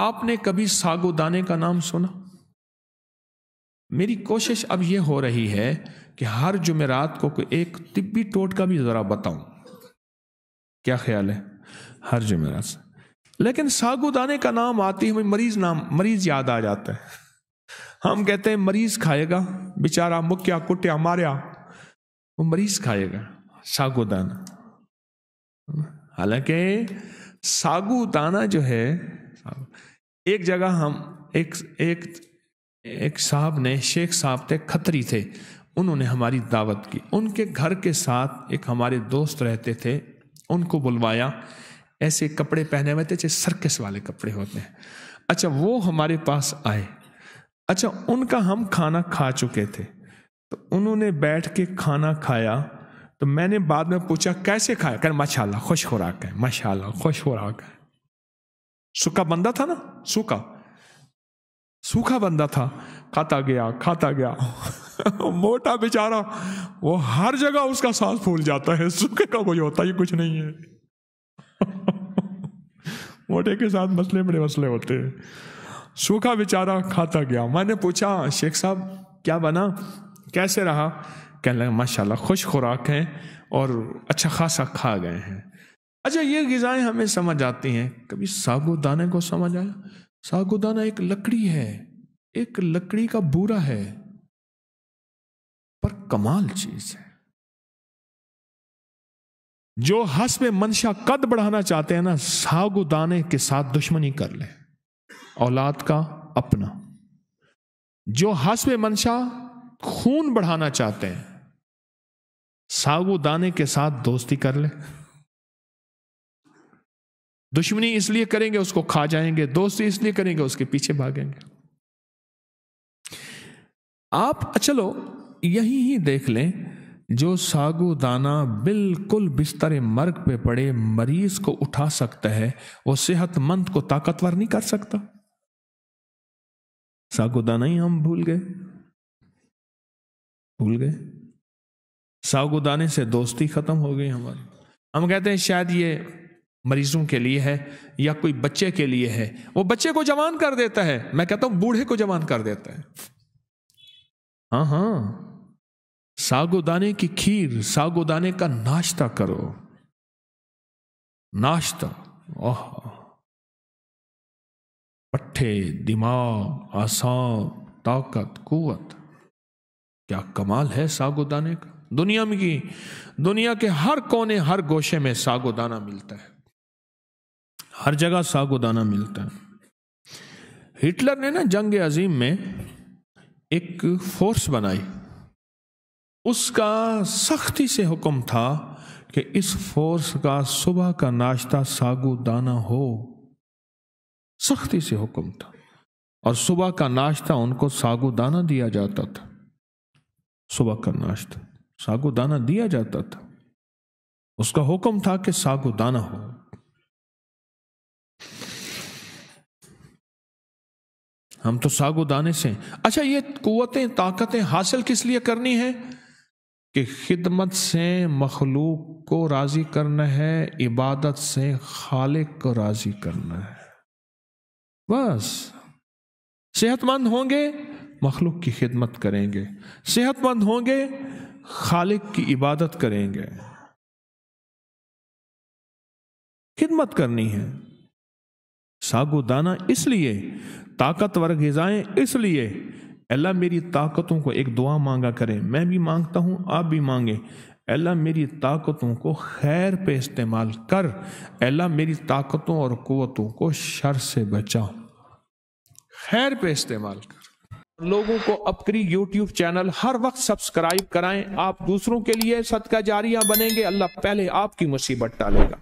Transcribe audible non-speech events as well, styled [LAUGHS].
आपने कभी सागोदाने का नाम सुना मेरी कोशिश अब यह हो रही है कि हर जुमेरात को कोई एक तिब्बी टोटका भी ज़रा बताऊं क्या ख्याल है हर जुमेरात से लेकिन सागुदाने का नाम आते हमें मरीज नाम मरीज याद आ जाता है हम कहते हैं मरीज खाएगा बेचारा मुक्या कुटिया मारिया वो मरीज खाएगा दाना हालांकि सागुदाना जो है एक जगह हम एक एक एक साहब ने शेख साहब थे खतरी थे उन्होंने हमारी दावत की उनके घर के साथ एक हमारे दोस्त रहते थे उनको बुलवाया ऐसे कपड़े पहने हुए थे जैसे सर्कस वाले कपड़े होते हैं अच्छा वो हमारे पास आए अच्छा उनका हम खाना खा चुके थे तो उन्होंने बैठ के खाना खाया तो मैंने बाद में पूछा कैसे खाया कर माशाल्लाह खुश खुराक है माशाल्लाह खुश खुराक है सूखा बंदा था ना सूखा सूखा बंदा था खाता गया खाता गया [LAUGHS] मोटा बेचारा वो हर जगह उसका सांस फूल जाता है सूखे का कोई होता ही कुछ नहीं है [LAUGHS] मोटे के साथ मसले बड़े मसले होते हैं सूखा बेचारा खाता गया मैंने पूछा शेख साहब क्या बना कैसे रहा कहने लगा माशाल्लाह खुश खुराक है और अच्छा खासा खा गए हैं अच्छा ये गज़ाएं हमें समझ आती हैं कभी सागोदाने को समझ आया सागोदाना एक लकड़ी है एक लकड़ी का बूरा है पर कमाल चीज है जो हस में मंशा कद बढ़ाना चाहते हैं ना सागुदाने के साथ दुश्मनी कर ले औलाद का अपना जो हस में मंशा खून बढ़ाना चाहते हैं सागुदाने के साथ दोस्ती कर ले दुश्मनी इसलिए करेंगे उसको खा जाएंगे दोस्ती इसलिए करेंगे उसके पीछे भागेंगे आप चलो अच्छा यही ही देख लें जो सागु दाना बिल्कुल बिस्तर मर्ग पे पड़े मरीज को उठा सकता है वो सेहतमंद को ताकतवर नहीं कर सकता सागु दाना ही हम भूल गए भूल गए सागुदाने से दोस्ती खत्म हो गई हमारी हम कहते हैं शायद ये मरीजों के लिए है या कोई बच्चे के लिए है वो बच्चे को जवान कर देता है मैं कहता हूं बूढ़े को जवान कर देता है हाँ हाँ सागोदाने की खीर सागोदाने का नाश्ता करो नाश्ता ओह पट्ठे दिमाग आसाम ताकत कुत क्या कमाल है सागोदाने का दुनिया में की दुनिया के हर कोने हर गोशे में सागोदाना मिलता है हर जगह सागोदाना मिलता है हिटलर ने ना जंग अजीम में एक फोर्स बनाई उसका सख्ती से हुक्म था कि इस फोर्स का सुबह का नाश्ता सागुदाना हो सख्ती से हुक्म था और सुबह का नाश्ता उनको सागुदाना दिया जाता था सुबह का नाश्ता सागुदाना दिया जाता था उसका हुक्म था कि सागुदाना हो हम तो सागो दाने से अच्छा ये कुतें ताकतें हासिल किस लिए करनी है कि खिदमत से मखलूक को राज़ी करना है इबादत से खालिक को राज़ी करना है बस सेहतमंद होंगे मखलूक की खिदमत करेंगे सेहतमंद होंगे खालिक की इबादत करेंगे खिदमत करनी है सागुदाना इसलिए ताकतवर गजाएं इसलिए अल्लाह मेरी ताकतों को एक दुआ मांगा करें मैं भी मांगता हूँ आप भी मांगें अल्लाह मेरी ताकतों को खैर पे इस्तेमाल कर अल्लाह मेरी ताकतों और क़वतों को शर से बचा खैर पे इस्तेमाल कर लोगों को अपनी यूट्यूब चैनल हर वक्त सब्सक्राइब कराएं आप दूसरों के लिए सदका जारिया बनेंगे अल्लाह पहले आपकी मुसीबत डालेगा